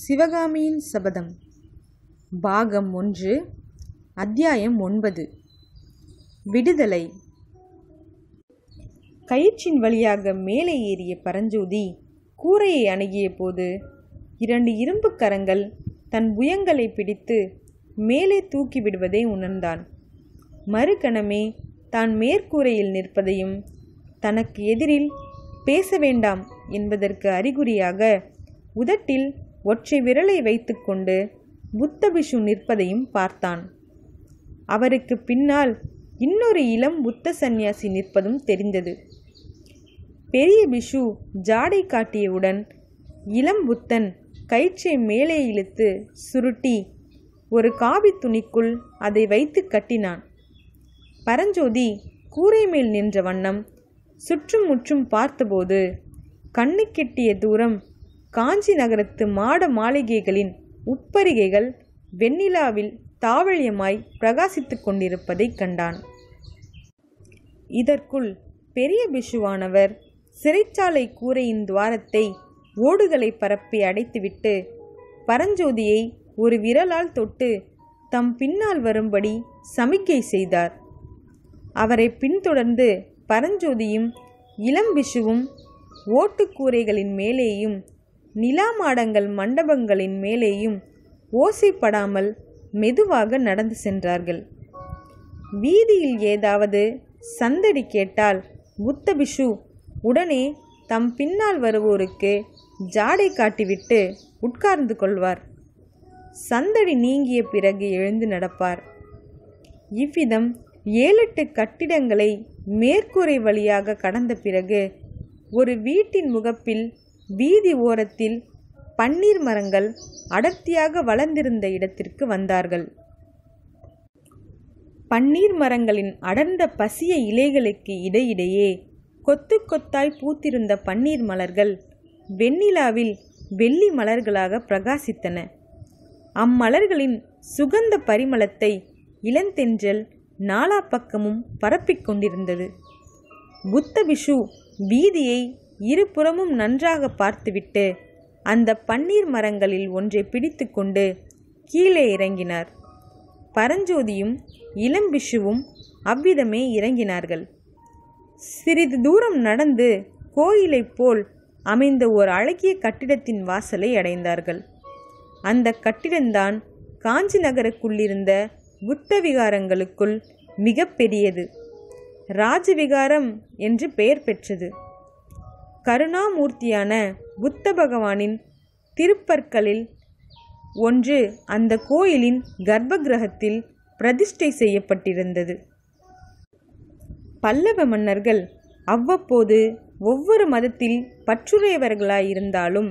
சிவகாமியின் சபதம் பாகம் ஒன்று அத்தியாயம் ஒன்பது விடுதலை கயிற்றின் வழியாக மேலே ஏறிய பரஞ்சோதி கூரையை அணுகிய போது இரண்டு இரும்பு கரங்கள் தன் புயங்களை பிடித்து மேலே தூக்கி விடுவதை உணர்ந்தான் மறுகணமே தான் மேற்கூரையில் நிற்பதையும் தனக்கு எதிரில் பேச வேண்டாம் என்பதற்கு அறிகுறியாக உதட்டில் ஒற்றை விரலை வைத்துக்கொண்டு புத்த பிஷு நிற்பதையும் பார்த்தான் அவருக்கு பின்னால் இன்னொரு இளம் புத்த சந்நியாசி நிற்பதும் தெரிந்தது பெரிய பிஷு ஜாடை காட்டியவுடன் இளம் புத்தன் கயிற்றை மேலே இழுத்து சுருட்டி ஒரு காவி துணிக்குள் அதை வைத்து கட்டினான் பரஞ்சோதி கூரை மேல் நின்ற வண்ணம் சுற்றும் முற்றும் பார்த்தபோது கண்ணு தூரம் காஞ்சி நகரத்து மாட மாளிகைகளின் உப்பரிகைகள் வெண்ணிலாவில் தாவழியமாய் பிரகாசித்துக் கொண்டிருப்பதை கண்டான் இதற்குள் பெரிய பிஷுவானவர் சிறைச்சாலை கூரையின் துவாரத்தை ஓடுகளை பரப்பி அடைத்துவிட்டு பரஞ்சோதியை ஒரு விரலால் தொட்டு தம் பின்னால் வரும்படி சமிக்கை செய்தார் அவரை பின்தொடர்ந்து பரஞ்சோதியும் இளம்பிஷுவும் ஓட்டுக்கூரைகளின் மேலேயும் நிலா மாடங்கள் மண்டபங்களின் மேலேயும் ஓசைப்படாமல் மெதுவாக நடந்து சென்றார்கள் வீதியில் ஏதாவது சந்தடி கேட்டால் புத்தபிஷு உடனே தம் பின்னால் வருவோருக்கு ஜாடை காட்டிவிட்டு உட்கார்ந்து கொள்வார் சந்தடி நீங்கிய பிறகு எழுந்து நடப்பார் இவ்விதம் ஏழெட்டு கட்டிடங்களை மேற்கூரை வழியாக கடந்த பிறகு ஒரு வீட்டின் முகப்பில் வீதி ஓரத்தில் பன்னீர் மரங்கள் அடர்த்தியாக வளர்ந்திருந்த இடத்திற்கு வந்தார்கள் பன்னீர் மரங்களின் அடர்ந்த பசிய இலைகளுக்கு இடையிடையே கொத்து கொத்தாய் பூத்திருந்த பன்னீர் மலர்கள் வெண்ணிலாவில் வெள்ளி மலர்களாக பிரகாசித்தன அம்மலர்களின் சுகந்த பரிமளத்தை இளந்தென்றல் நாலா பக்கமும் பரப்பிக் கொண்டிருந்தது புத்த பிஷு வீதியை இருபுறமும் நன்றாக பார்த்துவிட்டு அந்த பன்னீர் மரங்களில் ஒன்றை பிடித்து கொண்டு கீழே இறங்கினார் பரஞ்சோதியும் இளம்பிஷுவும் அவ்விதமே இறங்கினார்கள் சிறிது தூரம் நடந்து கோயிலைப் போல் அமைந்த ஒரு அழகிய கட்டிடத்தின் வாசலை அடைந்தார்கள் அந்த கட்டிடம்தான் காஞ்சி நகருக்குள்ளிருந்த புத்த விகாரங்களுக்குள் மிக பெரியது ராஜவிகாரம் என்று பெயர் பெற்றது கருணாமூர்த்தியான புத்த பகவானின் திருப்பற்களில் ஒன்று அந்த கோயிலின் கர்ப்பகிரகத்தில் பிரதிஷ்டை செய்யப்பட்டிருந்தது பல்லவ மன்னர்கள் அவ்வப்போது ஒவ்வொரு மதத்தில் பற்றுடையவர்களாயிருந்தாலும்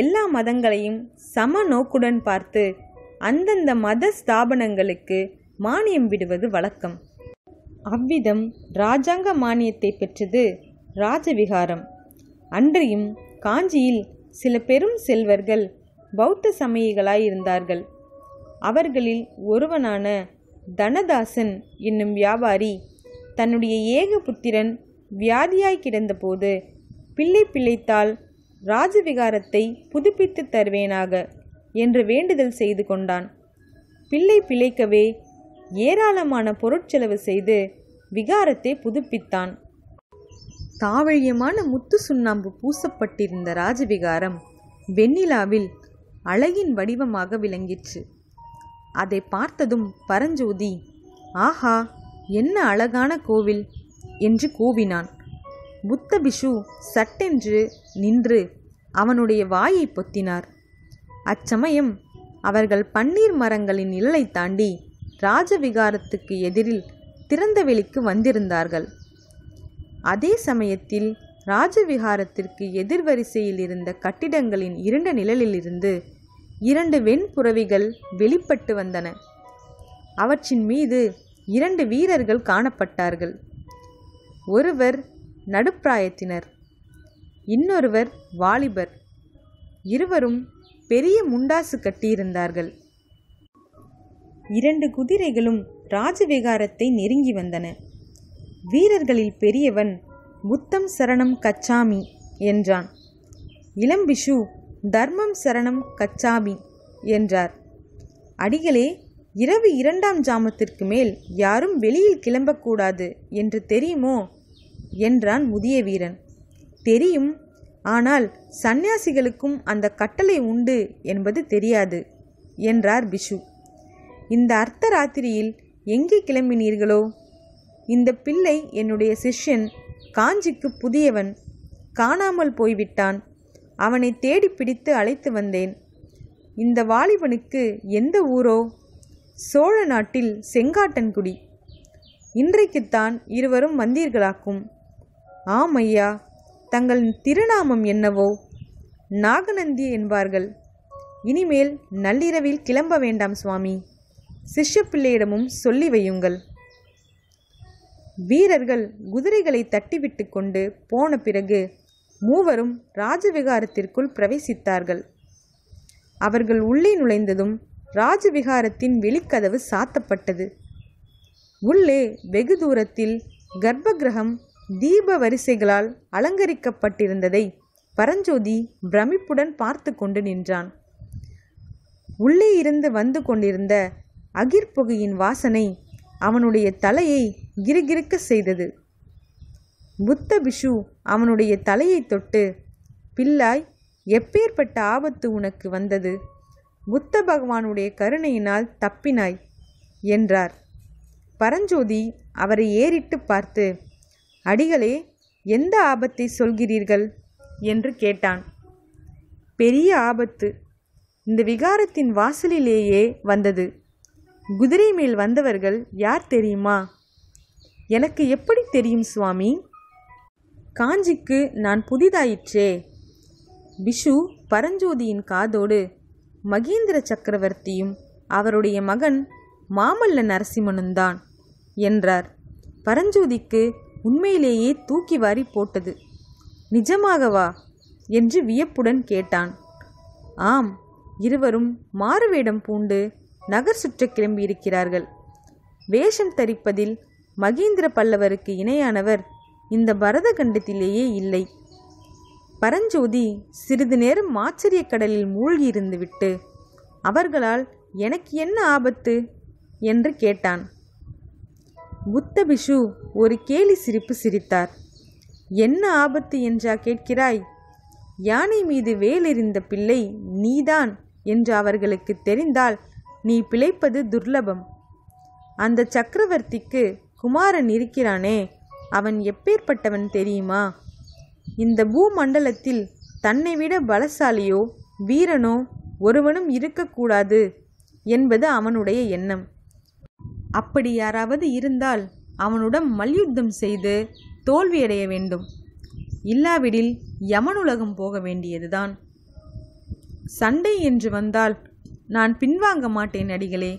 எல்லா மதங்களையும் சம நோக்குடன் பார்த்து அந்தந்த மத ஸ்தாபனங்களுக்கு மானியம் விடுவது வழக்கம் அவ்விதம் இராஜாங்க மானியத்தை பெற்றது ராஜவிகாரம் அன்றையும் காஞ்சியில் சில பெரும் செல்வர்கள் பௌத்த சமயிகளாயிருந்தார்கள் அவர்களில் ஒருவனான தனதாசன் என்னும் வியாபாரி தன்னுடைய ஏக புத்திரன் வியாதியாய் கிடந்தபோது பிள்ளை பிழைத்தால் ராஜவிகாரத்தை புதுப்பித்து தருவேனாக என்று வேண்டுதல் செய்து கொண்டான் பிள்ளை பிழைக்கவே ஏராளமான பொருட்செலவு செய்து விகாரத்தை புதுப்பித்தான் தாவழியமான முத்து சுண்ணாம்பு பூசப்பட்டிருந்த ராஜவிகாரம் வெண்ணிலாவில் அழகின் வடிவமாக விளங்கிற்று அதை பார்த்ததும் பரஞ்சோதி ஆஹா என்ன அழகான கோவில் என்று கூவினான் புத்த பிஷு சட்டென்று நின்று அவனுடைய வாயை பொத்தினார் அச்சமயம் அவர்கள் பன்னீர் மரங்களின் நிழலை தாண்டி ராஜவிகாரத்துக்கு எதிரில் திறந்தவெளிக்கு வந்திருந்தார்கள் அதே சமயத்தில் ராஜவிகாரத்திற்கு எதிர்வரிசையில் இருந்த கட்டிடங்களின் இரண்டு நிழலிலிருந்து இரண்டு வெண்புறவிகள் வெளிப்பட்டு வந்தன அவற்றின் மீது இரண்டு வீரர்கள் காணப்பட்டார்கள் ஒருவர் நடுப்பிராயத்தினர் இன்னொருவர் வாலிபர் இருவரும் பெரிய முண்டாசு கட்டியிருந்தார்கள் இரண்டு குதிரைகளும் ராஜவிகாரத்தை நெருங்கி வந்தன வீரர்களில் பெரியவன் புத்தம் சரணம் கச்சாமி என்றான் இளம்பிஷு தர்மம் சரணம் கச்சாமி என்றார் அடிகளே இரவு இரண்டாம் ஜாமத்திற்கு மேல் யாரும் வெளியில் கிளம்பக்கூடாது என்று தெரியுமோ என்றான் முதிய வீரன் தெரியும் ஆனால் சந்நியாசிகளுக்கும் அந்த கட்டளை உண்டு என்பது தெரியாது என்றார் பிஷு இந்த அர்த்த ராத்திரியில் எங்கே கிளம்பினீர்களோ இந்த பிள்ளை என்னுடைய சிஷ்யன் காஞ்சிக்கு புதியவன் காணாமல் போய்விட்டான் அவனை தேடி பிடித்து அழைத்து வந்தேன் இந்த வாலிபனுக்கு எந்த ஊரோ சோழ நாட்டில் செங்காட்டன்குடி இன்றைக்குத்தான் இருவரும் வந்தீர்களாக்கும் ஆம் ஐயா தங்கள் திருநாமம் என்னவோ நாகநந்தி என்பார்கள் இனிமேல் நள்ளிரவில் கிளம்ப வேண்டாம் சுவாமி சிஷ்ய பிள்ளையிடமும் சொல்லி வையுங்கள் வீரர்கள் குதிரைகளை தட்டிவிட்டு கொண்டு போன பிறகு மூவரும் ராஜவிகாரத்திற்குள் பிரவேசித்தார்கள் அவர்கள் உள்ளே நுழைந்ததும் ராஜவிகாரத்தின் வெளிக்கதவு சாத்தப்பட்டது உள்ளே வெகு தூரத்தில் கர்ப்பகிரகம் தீப வரிசைகளால் அலங்கரிக்கப்பட்டிருந்ததை பரஞ்சோதி பிரமிப்புடன் பார்த்து கொண்டு நின்றான் உள்ளே இருந்து வந்து கொண்டிருந்த அகிர்புகையின் வாசனை அவனுடைய தலையை கிருகிருக்க செய்தது புத்த பிஷு அவனுடைய தலையை தொட்டு பிள்ளாய் எப்பேற்பட்ட ஆபத்து உனக்கு வந்தது புத்த பகவானுடைய கருணையினால் தப்பினாய் என்றார் பரஞ்சோதி அவரை ஏறிட்டு பார்த்து அடிகளே எந்த ஆபத்தை சொல்கிறீர்கள் என்று கேட்டான் பெரிய ஆபத்து இந்த விகாரத்தின் வாசலிலேயே வந்தது குதிரை மேல் வந்தவர்கள் யார் தெரியுமா எனக்கு எப்படி தெரியும் சுவாமி காஞ்சிக்கு நான் புதிதாயிற்றே பிஷு பரஞ்சோதியின் காதோடு மகேந்திர சக்கரவர்த்தியும் அவருடைய மகன் மாமல்ல நரசிம்மனும் தான் என்றார் பரஞ்சோதிக்கு உண்மையிலேயே தூக்கி வாரி போட்டது நிஜமாகவா என்று வியப்புடன் கேட்டான் ஆம் இருவரும் மாறுவேடம் பூண்டு நகர் சுற்ற கிளம்பியிருக்கிறார்கள் வேஷம் தரிப்பதில் மகேந்திர பல்லவருக்கு இணையானவர் இந்த பரத கண்டத்திலேயே இல்லை பரஞ்சோதி சிறிது நேரம் ஆச்சரிய கடலில் மூழ்கியிருந்துவிட்டு அவர்களால் எனக்கு என்ன ஆபத்து என்று கேட்டான் புத்த பிஷு ஒரு கேலி சிரிப்பு சிரித்தார் என்ன ஆபத்து என்றா கேட்கிறாய் யானை மீது வேலெறிந்த பிள்ளை நீதான் என்று அவர்களுக்கு தெரிந்தால் நீ பிழைப்பது துர்லபம் அந்த சக்கரவர்த்திக்கு குமாரன் இருக்கிறானே அவன் எப்பேற்பட்டவன் தெரியுமா இந்த பூமண்டலத்தில் தன்னை விட பலசாலியோ வீரனோ ஒருவனும் இருக்கக்கூடாது என்பது அவனுடைய எண்ணம் அப்படி யாராவது இருந்தால் அவனுடன் மல்யுத்தம் செய்து தோல்வியடைய வேண்டும் இல்லாவிடில் யமனுலகம் போக வேண்டியதுதான் சண்டை என்று வந்தால் நான் பின்வாங்க மாட்டேன் அடிகளே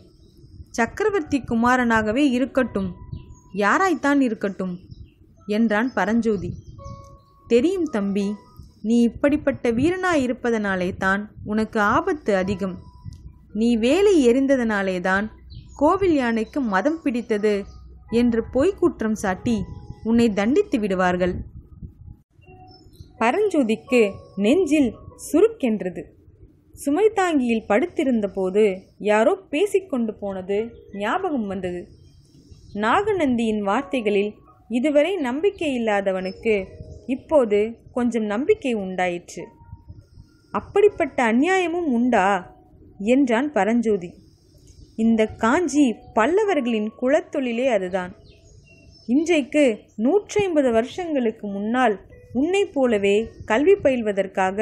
சக்கரவர்த்தி குமாரனாகவே இருக்கட்டும் யாராய்த்தான் இருக்கட்டும் என்றான் பரஞ்சோதி தெரியும் தம்பி நீ இப்படிப்பட்ட வீரனாய் இருப்பதனாலே தான் உனக்கு ஆபத்து அதிகம் நீ வேலை எரிந்ததனாலே தான் கோவில் யானைக்கு மதம் பிடித்தது என்று பொய் குற்றம் சாட்டி உன்னை தண்டித்து விடுவார்கள் பரஞ்சோதிக்கு நெஞ்சில் சுருக்கென்றது சுமை தாங்கியில் படுத்திருந்த போது யாரோ பேசிக்கொண்டு போனது ஞாபகம் வந்தது நாகநந்தியின் வார்த்தைகளில் இதுவரை நம்பிக்கை இல்லாதவனுக்கு இப்போது கொஞ்சம் நம்பிக்கை உண்டாயிற்று அப்படிப்பட்ட அந்நியாயமும் உண்டா என்றான் பரஞ்சோதி இந்த காஞ்சி பல்லவர்களின் குலத்தொழிலே அதுதான் இன்றைக்கு நூற்றி ஐம்பது வருஷங்களுக்கு முன்னால் உன்னை போலவே கல்வி பயில்வதற்காக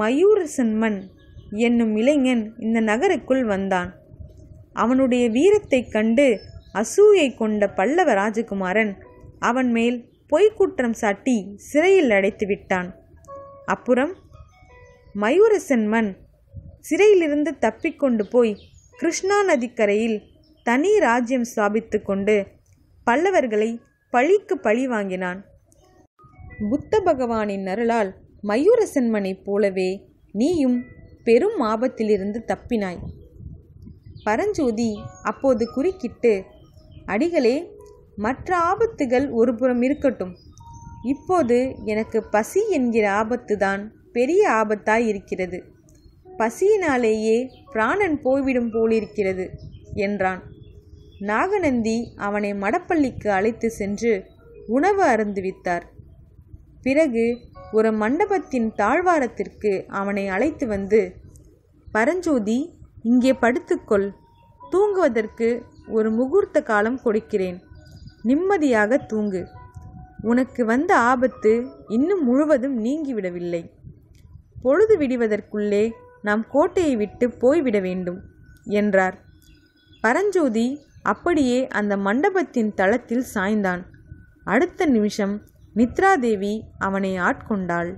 மயூர சிம்மன் என்னும் இளைஞன் இந்த நகருக்குள் வந்தான் அவனுடைய வீரத்தைக் கண்டு அசூயை கொண்ட பல்லவ ராஜகுமாரன் அவன் மேல் பொய்க்குற்றம் சாட்டி சிறையில் அடைத்து விட்டான் அப்புறம் மயூரசன்மன் சிறையிலிருந்து தப்பிக்கொண்டு போய் கிருஷ்ணா நதிக்கரையில் தனி ராஜ்யம் ஸ்தாபித்து கொண்டு பல்லவர்களை பழிக்கு பழி வாங்கினான் புத்த பகவானின் அருளால் மயூர சென்மனைப் போலவே நீயும் பெரும் ஆபத்திலிருந்து தப்பினாய் பரஞ்சோதி அப்போது குறுக்கிட்டு அடிகளே மற்ற ஆபத்துகள் ஒருபுறம் இருக்கட்டும் இப்போது எனக்கு பசி என்கிற ஆபத்து தான் பெரிய ஆபத்தாய் இருக்கிறது பசியினாலேயே பிராணன் போய்விடும் போலிருக்கிறது என்றான் நாகநந்தி அவனை மடப்பள்ளிக்கு அழைத்து சென்று உணவு அருந்துவித்தார் பிறகு ஒரு மண்டபத்தின் தாழ்வாரத்திற்கு அவனை அழைத்து வந்து பரஞ்சோதி இங்கே படுத்துக்கொள் தூங்குவதற்கு ஒரு முகூர்த்த காலம் கொடுக்கிறேன் நிம்மதியாக தூங்கு உனக்கு வந்த ஆபத்து இன்னும் முழுவதும் நீங்கிவிடவில்லை பொழுது விடுவதற்குள்ளே நாம் கோட்டையை விட்டு போய்விட வேண்டும் என்றார் பரஞ்சோதி அப்படியே அந்த மண்டபத்தின் தளத்தில் சாய்ந்தான் அடுத்த நிமிஷம் நித்ராதேவி அவனை ஆட்கொண்டாள்